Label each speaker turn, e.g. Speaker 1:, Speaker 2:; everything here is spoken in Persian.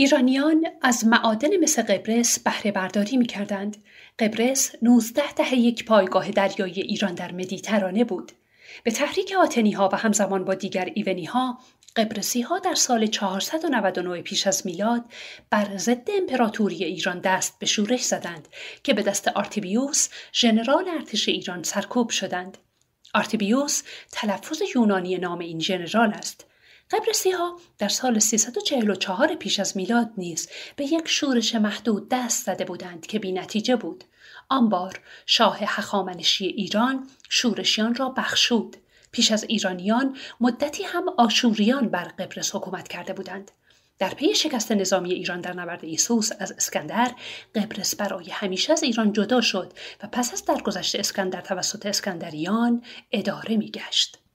Speaker 1: ایرانیان از معادن مثل قبرس بهره برداری می کردند. قبرس 19 دهه یک پایگاه دریایی ایران در مدیترانه بود. به تحریک آتنی ها و همزمان با دیگر ایونی ها قبرسی ها در سال 499 پیش از میلاد بر ضد امپراتوری ایران دست به شورش زدند که به دست آرتیبیوس ژنرال ارتش ایران سرکوب شدند. آرتیبیوس تلفظ یونانی نام این ژنرال است. قبرسی ها در سال 344 پیش از میلاد نیز به یک شورش محدود دست زده بودند که بینتیجه بود. آن بار شاه حخامنشی ایران شورشیان را بخشود. پیش از ایرانیان مدتی هم آشوریان بر قبرس حکومت کرده بودند. در پی شکست نظامی ایران در نبرد ایسوس از اسکندر قبرس برای همیشه از ایران جدا شد و پس از درگذشت اسکندر توسط اسکندریان اداره می گشت.